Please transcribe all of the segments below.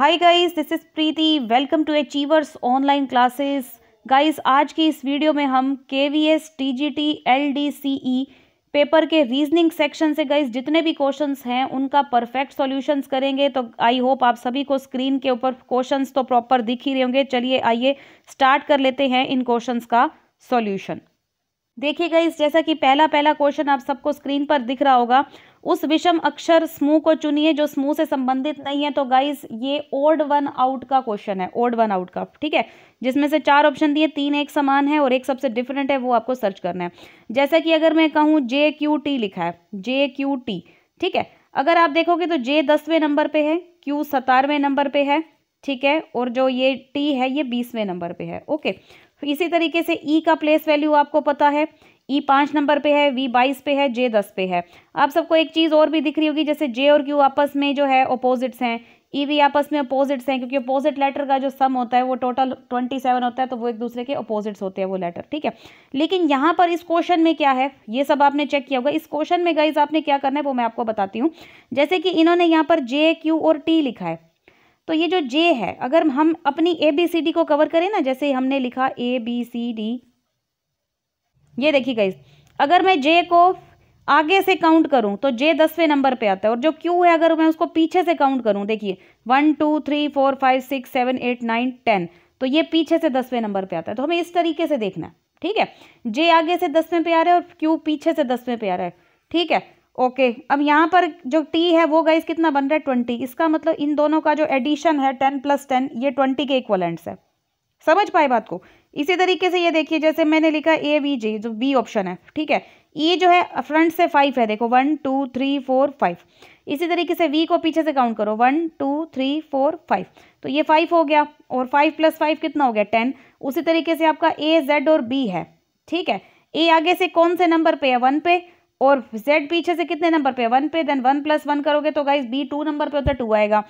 hi guys this is Preeti welcome to Achievers online classes guys आज की इस वीडियो में हम e K V S T G T L D C E paper के reasoning section से गाइस जितने भी क्वेश्चंस हैं उनका परफेक्ट सॉल्यूशंस करेंगे तो आई होप आप सभी को स्क्रीन के ऊपर क्वेश्चंस तो प्रॉपर दिख ही रहे होंगे चलिए आइए स्टार्ट कर लेते हैं इन क्वेश्चंस का सॉल्यूशन देखिए गाइस जैसा कि पहला पहला क्वेश्चन आप सबको स्क्रीन पर दिख रहा होगा उस विषम अक्षर समूह को चुनिए जो समूह से संबंधित नहीं है तो गाइस ये ओड वन आउट का क्वेश्चन है ओड वन आउट का ठीक है जिसमें से चार ऑप्शन दिए तीन एक समान है और एक सबसे डिफरेंट है वो आपको सर्च करना है जैसा कि अगर मैं कहूँ जे क्यू टी लिखा है जे क्यू टी ठीक है अगर आप देखोगे तो जे दसवें नंबर पे है क्यू सतारवें नंबर पे है ठीक है और जो ये टी है ये बीसवें नंबर पे है ओके तो इसी तरीके से ई e का प्लेस वैल्यू आपको पता है ई e पाँच नंबर पे है वी बाईस पे है जे दस पे है आप सबको एक चीज़ और भी दिख रही होगी जैसे जे और क्यू आपस में जो है अपोजिट्स हैं ई e वी आपस में अपोजिट्स हैं क्योंकि अपोजिट लेटर का जो सम होता है वो टोटल ट्वेंटी सेवन होता है तो वो एक दूसरे के अपोजिट्स होते हैं वो लेटर ठीक है लेकिन यहाँ पर इस क्वेश्चन में क्या है ये सब आपने चेक किया होगा इस क्वेश्चन में गाइज आपने क्या करना है वो मैं आपको बताती हूँ जैसे कि इन्होंने यहाँ पर जे क्यू और टी लिखा है तो ये जो जे है अगर हम अपनी ए बी सी डी को कवर करें ना जैसे हमने लिखा ए बी सी डी ये देखिए गाइस अगर मैं जे को आगे से काउंट करूं तो जे दसवें नंबर पे आता है और जो क्यू है अगर मैं उसको पीछे से काउंट करूं देखिए one two three four five six seven eight nine ten तो ये पीछे से दसवें नंबर पे आता है तो हमें इस तरीके से देखना है ठीक है जे आगे से दसवें पे आ रहा है और क्यू पीछे से दसवें पे आ रहा है ठीक है ओके अब यहाँ पर जो टी है वो गाइस कितना बन रहा है ट्वेंटी इसका मतलब इन दोनों का जो एडिशन है टेन प्लस टेन ये ट्वेंटी के इक्वलेंट्स है समझ पाए बात को इसी तरीके से ये देखिए जैसे मैंने लिखा ए बी जे जो बी ऑप्शन है ठीक है ई e जो है फ्रंट से फाइव है देखो one two three four five इसी तरीके से वी को पीछे से काउंट करो one two three four five तो ये फाइव हो गया और फाइव प्लस फाइव कितना हो गया टेन उसी तरीके से आपका ए जेड और बी है ठीक है ए आगे से कौन से नंबर पे है वन पे और जेड पीछे से कितने नंबर पे वन पे देन वन प्लस वन करोगे तो गाइज बी टू नंबर पे होता है टू आएगा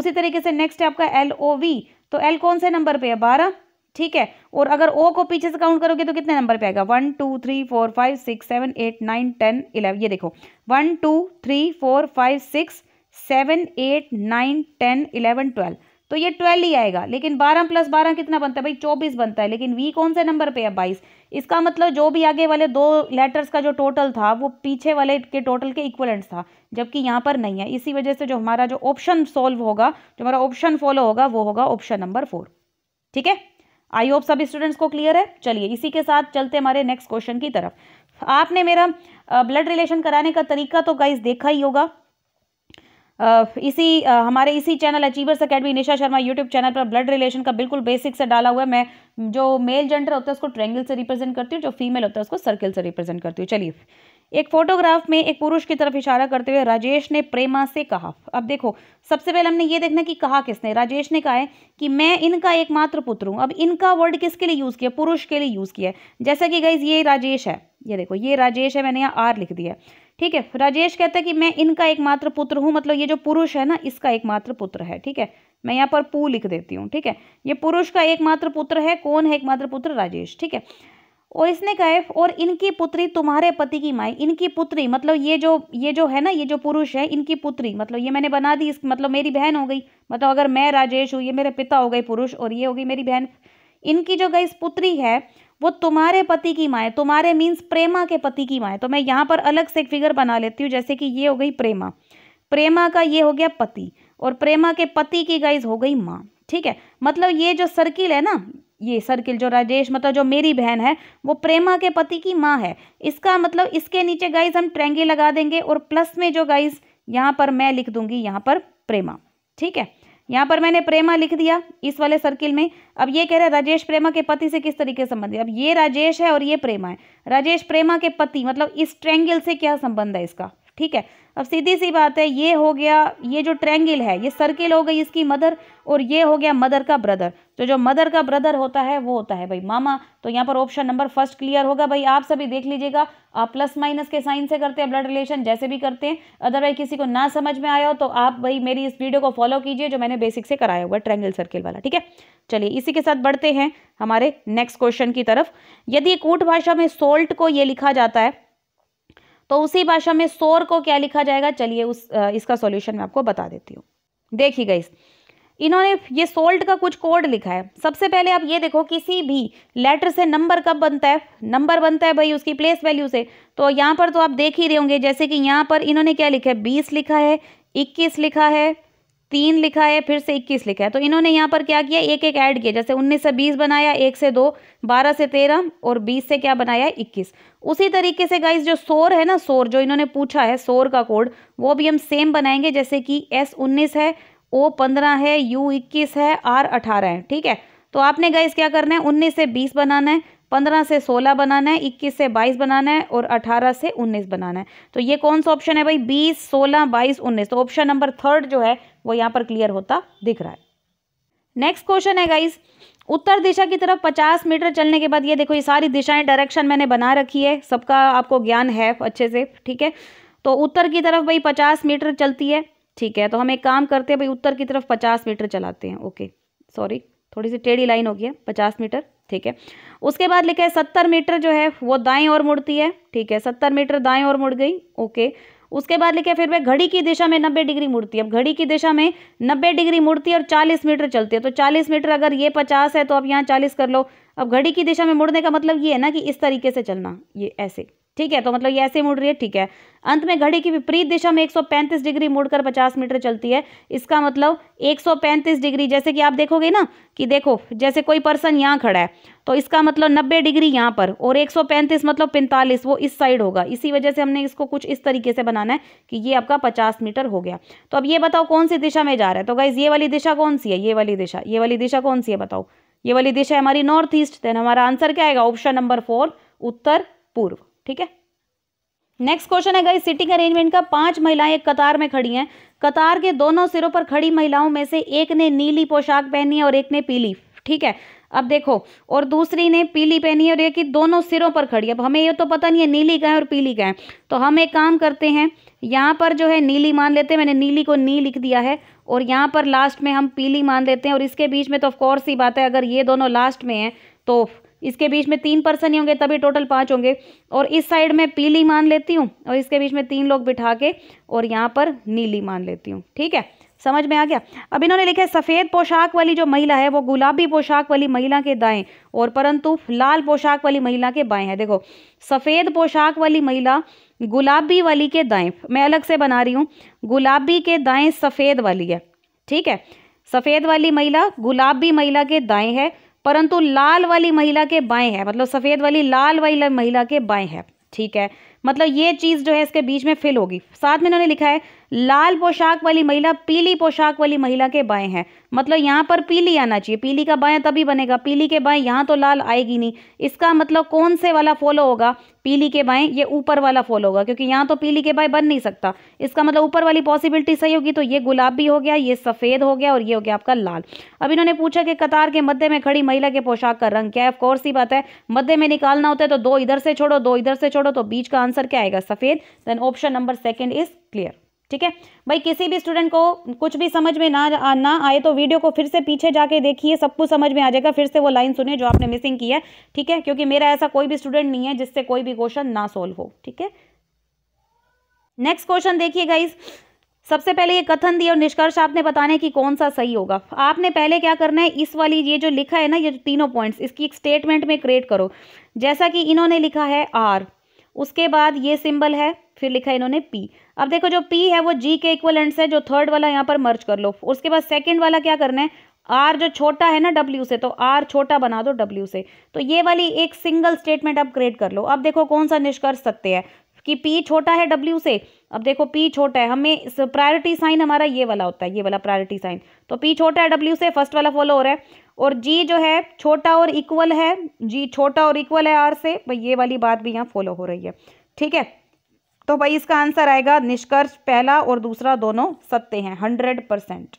उसी तरीके से नेक्स्ट है आपका एल ओ वी तो एल कौन से नंबर पे है बारह ठीक है और अगर ओ को पीछे से काउंट करोगे तो कितने नंबर पे आएगा one two three four five six seven eight nine ten eleven ये देखो one two three four five six seven eight nine ten eleven twelve तो ये ट्वेल्व ही आएगा लेकिन बारह प्लस बारह कितना बनता है भाई चौबीस बनता है लेकिन वी कौन से नंबर पे है बाईस इसका मतलब जो भी आगे वाले दो लेटर्स का जो टोटल था वो पीछे वाले के टोटल के इक्वलेंट था जबकि यहाँ पर नहीं है इसी वजह से जो हमारा जो ऑप्शन सोल्व होगा जो हमारा ऑप्शन फॉलो होगा वो होगा ऑप्शन नंबर फोर ठीक है आई होप सब स्टूडेंट्स को क्लियर है चलिए इसी के साथ चलते हमारे नेक्स्ट क्वेश्चन की तरफ आपने मेरा ब्लड रिलेशन कराने का तरीका तो गाइज देखा ही होगा इसी हमारे इसी channel Achievers academy Nisha Sharma YouTube channel पर ब्लड रिलेशन का बिल्कुल बेसिक से डाला हुआ है मैं जो मेल जेंडर होता है उसको ट्रेंगल से रिप्रेजेंट करती हूँ जो फीमेल होता है उसको सर्किल से रिप्रेजेंट करती हूँ चलिए एक फोटोग्राफ में एक पुरुष की तरफ इशारा करते हुए राजेश ने प्रेमा से कहा अब देखो सबसे पहले हमने ये देखना कि कहा किसने राजेश ने कहा है कि मैं इनका एकमात्र पुत्र हूँ अब इनका वर्ड किसके लिए यूज़ किया पुरुष के लिए यूज़ किया है जैसा कि गाइज ये राजेश है ये देखो ये राजेश है मैंने यहाँ आर लिख दिया ठीक है राजेश कहते हैं कि मैं इनका एकमात्र पुत्र हूँ मतलब ये जो पुरुष है ना इसका एकमात्र पुत्र है ठीक है मैं यहाँ पर पू लिख देती हूँ ठीक है ये पुरुष का एकमात्र पुत्र है कौन है एकमात्र पुत्र राजेश ठीक है और इसने कहा है और इनकी पुत्री तुम्हारे पति की माई इनकी पुत्री मतलब ये जो ये जो है ना ये जो पुरुष है इनकी पुत्री मतलब ये मैंने बना दी इस मतलब मेरी बहन हो गई मतलब अगर मैं राजेश हूँ ये मेरे पिता हो गए पुरुष और ये हो गई मेरी बहन इनकी जो गई पुत्री है वो तुम्हारे पति की माँ है तुम्हारे मीन्स प्रेमा के पति की माँ है तो मैं यहाँ पर अलग से एक फिगर बना लेती हूँ जैसे कि ये हो गई प्रेमा प्रेमा का ये हो गया पति और प्रेमा के पति की गाइज हो गई माँ ठीक है मतलब ये जो सर्किल है ना ये सर्किल जो राजेश मतलब जो मेरी बहन है वो प्रेमा के पति की माँ है इसका मतलब इसके नीचे गाइज हम ट्रेंगे लगा देंगे और प्लस में जो गाइज यहाँ पर मैं लिख दूंगी यहाँ पर प्रेमा ठीक है यहाँ पर मैंने प्रेमा लिख दिया इस वाले सर्किल में अब ये कह रहे हैं राजेश प्रेमा के पति से किस तरीके संबंध है अब ये राजेश है और ये प्रेमा है राजेश प्रेमा के पति मतलब इस ट्रैंगल से क्या संबंध है इसका ठीक है अब सीधी सी बात है ये हो गया ये जो ट्रैंगल है ये सर्किल हो गई इसकी मदर और ये हो गया मदर का ब्रदर तो जो मदर का ब्रदर होता है वो होता है भाई मामा तो यहाँ पर ऑप्शन नंबर फर्स्ट क्लियर होगा भाई आप सभी देख लीजिएगा आप प्लस माइनस के साइन से करते हैं ब्लड रिलेशन जैसे भी करते हैं अदरवाइज किसी को ना समझ में आया हो तो आप भाई मेरी इस वीडियो को फॉलो कीजिए जो मैंने बेसिक से कराया हुआ ट्रैंगल सर्किल वाला ठीक है चलिए इसी के साथ बढ़ते हैं हमारे नेक्स्ट क्वेश्चन की तरफ यदि कूट भाषा में सोल्ट को ये लिखा जाता है तो उसी भाषा में सोर को क्या लिखा जाएगा चलिए उस इसका सॉल्यूशन मैं आपको बता देती हूँ देखिए गई इन्होंने ये सोल्ट का कुछ कोड लिखा है सबसे पहले आप ये देखो किसी भी लेटर से नंबर कब बनता है नंबर बनता है भाई उसकी प्लेस वैल्यू से तो यहाँ पर तो आप देख ही रहे होंगे जैसे कि यहाँ पर इन्होंने क्या लिखा है बीस लिखा है इक्कीस लिखा है तीन लिखा है फिर से इक्कीस लिखा है तो इन्होंने यहाँ पर क्या किया एक एक ऐड किया जैसे उन्नीस से बीस बनाया एक से दो बारह से तेरह और बीस से क्या बनाया इक्कीस उसी तरीके से गाइज जो सोर है ना सोर जो इन्होंने पूछा है सोर का कोड वो भी हम सेम बनाएंगे जैसे कि एस उन्नीस है ओ पंद्रह है यू इक्कीस है आर अठारह है ठीक है तो आपने गाइज क्या करना है उन्नीस से बीस बनाना है पंद्रह से सोलह बनाना है इक्कीस से बाईस बनाना है और अठारह से उन्नीस बनाना है तो ये कौन सा ऑप्शन है भाई बीस सोलह बाईस उन्नीस तो ऑप्शन नंबर थर्ड जो है वो यहाँ पर क्लियर होता दिख रहा है नेक्स्ट क्वेश्चन है गाइस उत्तर दिशा की तरफ 50 मीटर चलने के बाद ये देखो ये सारी दिशाएं डायरेक्शन मैंने बना रखी है सबका आपको ज्ञान है अच्छे से ठीक है तो उत्तर की तरफ भाई 50 मीटर चलती है ठीक है तो हम एक काम करते हैं भाई उत्तर की तरफ 50 मीटर चलाते हैं ओके सॉरी थोड़ी सी टेढ़ी लाइन हो गई है पचास मीटर ठीक है उसके बाद लिखा है सत्तर मीटर जो है वो दाएं ओर मुड़ती है ठीक है सत्तर मीटर दाएं ओर मुड़ गई ओके उसके बाद लिखा है फिर वह घड़ी की दिशा में नब्बे डिग्री मुड़ती है अब घड़ी की दिशा में नब्बे डिग्री मुड़ती है और चालीस मीटर चलती है तो चालीस मीटर अगर ये पचास है तो आप यहाँ चालीस कर लो अब घड़ी की दिशा में मुड़ने का मतलब ये है ना कि इस तरीके से चलना ये ऐसे ठीक है तो मतलब ये ऐसे मुड़ रही है ठीक है अंत में घड़ी की विपरीत दिशा में 135 डिग्री मुड़कर 50 मीटर चलती है इसका मतलब 135 डिग्री जैसे कि आप देखोगे ना कि देखो जैसे कोई पर्सन यहाँ खड़ा है तो इसका मतलब 90 डिग्री यहाँ पर और 135 मतलब 45 वो इस साइड होगा इसी वजह से हमने इसको कुछ इस तरीके से बनाना है कि ये आपका पचास मीटर हो गया तो अब ये बताओ कौन सी दिशा में जा रहा है तो गाइज ये वाली दिशा कौन सी है ये वाली दिशा ये वाली दिशा कौन सी है बताओ ये वाली दिशा हमारी नॉर्थ ईस्ट देन हमारा आंसर क्या आएगा ऑप्शन नंबर फोर उत्तर पूर्व ठीक है नेक्स्ट क्वेश्चन है गई सिटिंग अरेंजमेंट का पांच महिलाएं एक कतार में खड़ी हैं कतार के दोनों सिरों पर खड़ी महिलाओं में से एक ने नीली पोशाक पहनी है और एक ने पीली ठीक है अब देखो और दूसरी ने पीली पहनी है और एक ही दोनों सिरों पर खड़ी है अब हमें ये तो पता नहीं है नीली का है और पीली का है तो हम एक काम करते हैं यहाँ पर जो है नीली मान लेते हैं मैंने नीली को नी लिख दिया है और यहाँ पर लास्ट में हम पीली मान लेते हैं और इसके बीच में तो ऑफकोर्स ही बात है अगर ये दोनों लास्ट में हैं तो इसके बीच में तीन पर्सन ही होंगे तभी टोटल पाँच होंगे और इस साइड में पीली मान लेती हूँ और इसके बीच में तीन लोग बिठा के और यहाँ पर नीली मान लेती हूँ ठीक है समझ में आ गया अब इन्होंने लिखा है सफ़ेद पोशाक वाली जो महिला है वो गुलाबी पोशाक वाली महिला के दाएं और परंतु लाल पोशाक वाली महिला के बाएं है देखो सफ़ेद पोशाक वाली महिला गुलाबी वाली के दाएं मैं अलग से बना रही हूँ गुलाबी के दाएं सफ़ेद वाली है ठीक है सफ़ेद वाली महिला गुलाबी महिला के दाएं है परंतु लाल वाली महिला के बाएं है मतलब सफ़ेद वाली लाल वाली महिला के बाएं है ठीक है मतलब ये चीज़ जो है इसके बीच में फिल होगी साथ में इन्होंने लिखा है लाल पोशाक वाली महिला पीली पोशाक वाली महिला के बाएं हैं मतलब यहाँ पर पीली आना चाहिए पीली का बाएं तभी बनेगा पीली के बाएं यहाँ तो लाल आएगी नहीं इसका मतलब कौन से वाला फॉलो होगा पीली के बाएं ये ऊपर वाला फॉलो होगा क्योंकि यहाँ तो पीली के बाएं बन नहीं सकता इसका मतलब ऊपर वाली पॉसिबिलिटी सही होगी तो ये गुलाबी हो गया ये सफ़ेद हो गया और ये हो गया आपका लाल अब इन्होंने पूछा कि कतार के मध्य में खड़ी महिला के पोशाक का रंग क्या है ऑफकोर्स ही बात है मध्य में निकालना होता है तो दो इधर से छोड़ो दो इधर से छोड़ो तो बीच का आंसर क्या आएगा सफ़ेद then option number second is clear ठीक है भाई किसी भी स्टूडेंट को कुछ भी समझ में ना ना आए तो वीडियो को फिर से पीछे जाके देखिए सब कुछ समझ में आ जाएगा फिर से वो लाइन सुने जो आपने मिसिंग की है ठीक है क्योंकि मेरा ऐसा कोई भी स्टूडेंट नहीं है जिससे कोई भी क्वेश्चन ना सोल्व हो ठीक है नेक्स्ट क्वेश्चन देखिए गाइज सबसे पहले ये कथन दिया और निष्कर्ष आपने बताने की कौन सा सही होगा आपने पहले क्या करना है इस वाली ये जो लिखा है ना ये तीनों पॉइंट्स इसकी एक स्टेटमेंट में क्रिएट करो जैसा कि इन्होंने लिखा है आर उसके बाद ये सिंबल है फिर लिखा इन्होंने पी अब देखो जो पी है वो जी के इक्वलेंट्स है जो थर्ड वाला यहाँ पर मर्ज कर लो उसके बाद सेकेंड वाला क्या करना है आर जो छोटा है ना डब्ल्यू से तो आर छोटा बना दो डब्ल्यू से तो ये वाली एक सिंगल स्टेटमेंट अब क्रिएट कर लो अब देखो कौन सा निष्कर्ष सत्य है कि पी छोटा है डब्ल्यू से अब देखो पी छोटा है हमें प्रायोरिटी साइन हमारा ये वाला होता है ये वाला प्रायोरिटी साइन तो पी छोटा है डब्ल्यू से फर्स्ट वाला फॉलो हो रहा है और जी जो है छोटा और इक्वल है जी छोटा और इक्वल है आर से भाई ये वाली बात भी यहाँ फॉलो हो रही है ठीक है तो भाई इसका आंसर आएगा निष्कर्ष पहला और दूसरा दोनों सत्य हैं हंड्रेड परसेंट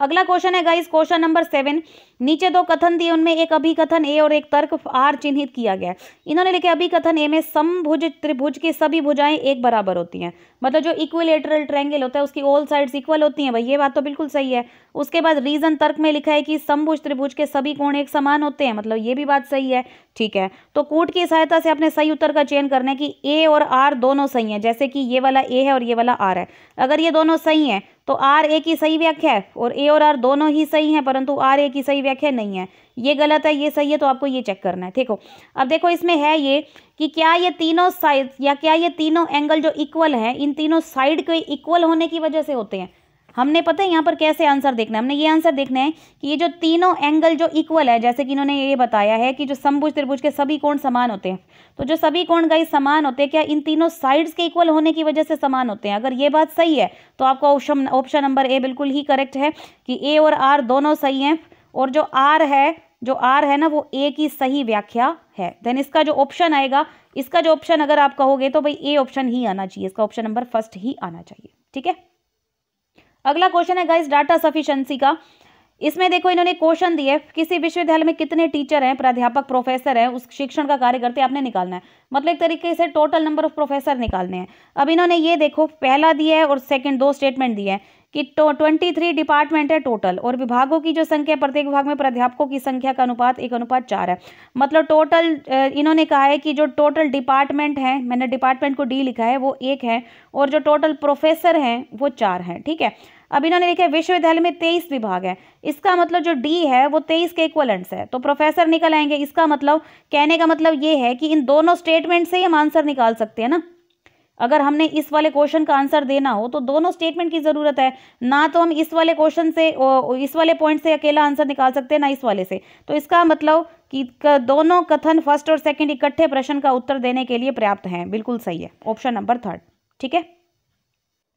अगला क्वेश्चन है गाइस क्वेश्चन नंबर सेवन नीचे दो कथन दिए उनमें एक अभिकथन ए और एक तर्क आर चिन्हित किया गया है इन्होंने लिखे अभिकथन ए में समभुज त्रिभुज की सभी भुजाएं एक बराबर होती हैं मतलब जो इक्विलेटरल ट्रायंगल होता है उसकी ऑल साइड्स इक्वल होती हैं भाई ये बात तो बिल्कुल सही है उसके बाद रीजन तर्क में लिखा है कि समभुज त्रिभुज के सभी कोण एक समान होते हैं मतलब ये भी बात सही है ठीक है तो कूट की सहायता से आपने सही उत्तर का चयन करना है कि ए और आर दोनों सही है जैसे कि ये वाला ए है और ये वाला आर है अगर ये दोनों सही है तो आर ए की सही व्याख्या है और ए और आर दोनों ही सही हैं परंतु आर ए की सही व्याख्या नहीं है ये गलत है ये सही है तो आपको ये चेक करना है देखो अब देखो इसमें है ये कि क्या ये तीनों साइड या क्या ये तीनों एंगल जो इक्वल हैं इन तीनों साइड के इक्वल होने की वजह से होते हैं हमने पता है यहाँ पर कैसे आंसर देखना है हमने ये आंसर देखना है कि ये जो तीनों एंगल जो इक्वल है जैसे कि इन्होंने ये बताया है कि जो समभुज त्रिभुज के सभी कोण समान होते हैं तो जो सभी कोण गाइस समान होते हैं क्या इन तीनों साइड्स के इक्वल होने की वजह से समान होते हैं अगर ये बात सही है तो आपका ऑप्शन ऑप्शन नंबर ए बिल्कुल ही करेक्ट है कि ए और आर दोनों सही हैं और जो आर है जो आर है ना वो ए की सही व्याख्या है देन इसका जो ऑप्शन आएगा इसका जो ऑप्शन अगर आप कहोगे तो भाई ए ऑप्शन ही आना चाहिए इसका ऑप्शन नंबर फर्स्ट ही आना चाहिए ठीक है अगला क्वेश्चन है गाइस डाटा सफिशंसी का इसमें देखो इन्होंने क्वेश्चन दिए किसी विश्वविद्यालय में कितने टीचर हैं प्राध्यापक प्रोफेसर हैं उस शिक्षण का कार्य करते आपने निकालना है मतलब एक तरीके से टोटल नंबर ऑफ प्रोफेसर निकालने हैं अब इन्होंने ये देखो पहला दिया है और सेकंड दो स्टेटमेंट दिए हैं कि ट्वेंटी थ्री डिपार्टमेंट है टोटल और विभागों की जो संख्या प्रत्येक विभाग में प्राध्यापकों की संख्या का अनुपात एक अनुपात चार है मतलब टोटल इन्होंने कहा है कि जो टोटल डिपार्टमेंट है मैंने डिपार्टमेंट को डी लिखा है वो एक है और जो टोटल प्रोफेसर हैं वो चार हैं ठीक है अब इन्होंने लिखा है विश्वविद्यालय में तेईस विभाग है इसका मतलब जो डी है वो तेईस के इक्वलेंट्स है तो प्रोफेसर निकल आएंगे इसका मतलब कहने का मतलब ये है कि इन दोनों स्टेटमेंट से ही हम आंसर निकाल सकते हैं ना अगर हमने इस वाले क्वेश्चन का आंसर देना हो तो दोनों स्टेटमेंट की ज़रूरत है ना तो हम इस वाले क्वेश्चन से इस वाले पॉइंट से अकेला आंसर निकाल सकते हैं ना इस वाले से तो इसका मतलब कि दोनों कथन फर्स्ट और सेकंड इकट्ठे प्रश्न का उत्तर देने के लिए पर्याप्त हैं बिल्कुल सही है ऑप्शन नंबर थर्ड ठीक है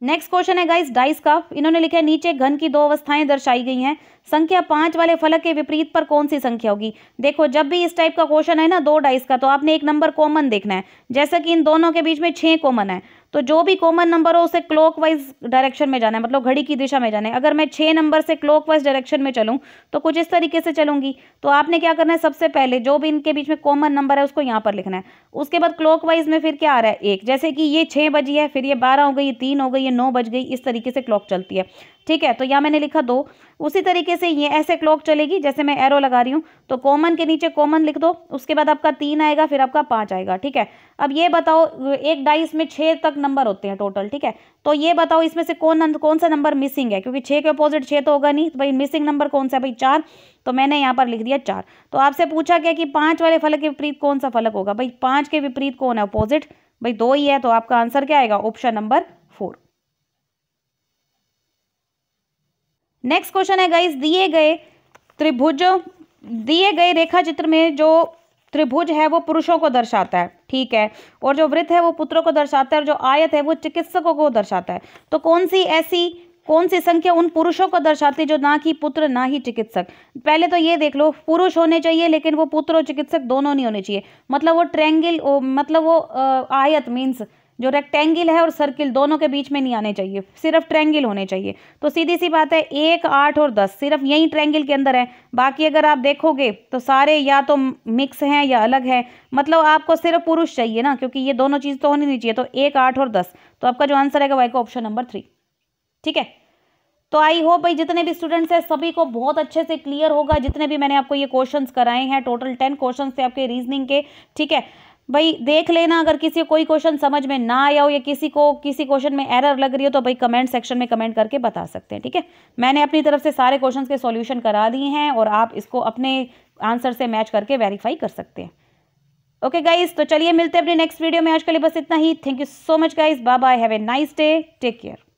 नेक्स्ट क्वेश्चन है गाइस डाइस का इन्होंने लिखा है नीचे घन की दो अवस्थाएं दर्शाई गई हैं संख्या पांच वाले फलक के विपरीत पर कौन सी संख्या होगी देखो जब भी इस टाइप का क्वेश्चन है ना दो डाइस का तो आपने एक नंबर कॉमन देखना है जैसा कि इन दोनों के बीच में छः कॉमन है तो जो भी कॉमन नंबर हो उसे क्लॉकवाइज डायरेक्शन में जाना है मतलब घड़ी की दिशा में जाना है अगर मैं छः नंबर से क्लॉकवाइज डायरेक्शन में चलूँ तो कुछ इस तरीके से चलूँगी तो आपने क्या करना है सबसे पहले जो भी इनके बीच में कॉमन नंबर है उसको यहाँ पर लिखना है उसके बाद वाइज में फिर क्या आ रहा है एक जैसे कि ये छः बजी है फिर ये बारह हो गई ये तीन हो गई ये नौ बज गई इस तरीके से क्लॉक चलती है ठीक है तो यहाँ मैंने लिखा दो उसी तरीके से ये ऐसे क्लॉक चलेगी जैसे मैं एरो लगा रही हूँ तो कॉमन के नीचे कॉमन लिख दो उसके बाद आपका तीन आएगा फिर आपका पाँच आएगा ठीक है अब ये बताओ एक डाइस में छः तक नंबर होते हैं टोटल ठीक है तो ये बताओ इसमें से कौन कौन सा नंबर मिसिंग है क्योंकि छः के अपोजिट छः तो होगा नहीं तो भाई मिसिंग नंबर कौन सा है भाई चार तो मैंने यहाँ पर लिख दिया चार तो आपसे पूछा गया कि पाँच वाले फलक के विपरीत कौन सा फलक होगा भाई पाँच के विपरीत कौन है अपोजिट भाई दो ही है तो आपका आंसर क्या आएगा option number four next question है गाइस दिए गए त्रिभुज दिए गए रेखा चित्र में जो त्रिभुज है वो पुरुषों को दर्शाता है ठीक है और जो वृत्त है वो पुत्रों को दर्शाता है और जो आयत है वो चिकित्सकों को दर्शाता है तो कौन सी ऐसी कौन सी संख्या उन पुरुषों को दर्शाती जो ना कि पुत्र ना ही चिकित्सक पहले तो ये देख लो पुरुष होने चाहिए लेकिन वो पुत्र और चिकित्सक दोनों नहीं होने चाहिए मतलब वो ट्रैंगल मतलब वो आयत मीन्स जो रेक्टेंगल है और सर्किल दोनों के बीच में नहीं आने चाहिए सिर्फ ट्रैंगल होने चाहिए तो सीधी सी बात है एक आठ और दस सिर्फ यही ट्रैंगल के अंदर है बाकी अगर आप देखोगे तो सारे या तो मिक्स हैं या अलग हैं मतलब आपको सिर्फ पुरुष चाहिए ना क्योंकि ये दोनों चीज़ तो होनी नहीं चाहिए तो एक आठ और दस तो आपका जो आंसर है वाई का ऑप्शन नंबर थ्री ठीक है तो आई होप भाई जितने भी स्टूडेंट्स हैं सभी को बहुत अच्छे से क्लियर होगा जितने भी मैंने आपको ये क्वेश्चंस कराए हैं टोटल टेन क्वेश्चंस थे आपके रीजनिंग के ठीक है भाई देख लेना अगर किसी कोई क्वेश्चन समझ में ना आया हो या किसी को किसी क्वेश्चन में एरर लग रही हो तो भाई कमेंट सेक्शन में कमेंट करके बता सकते हैं ठीक है मैंने अपनी तरफ से सारे क्वेश्चन के सॉल्यूशन करा दिए हैं और आप इसको अपने आंसर से मैच करके वेरीफाई कर सकते हैं ओके गाइज तो चलिए मिलते हैं अपने नेक्स्ट वीडियो में आज के लिए बस इतना ही thank you so much guys bye bye have a nice day take care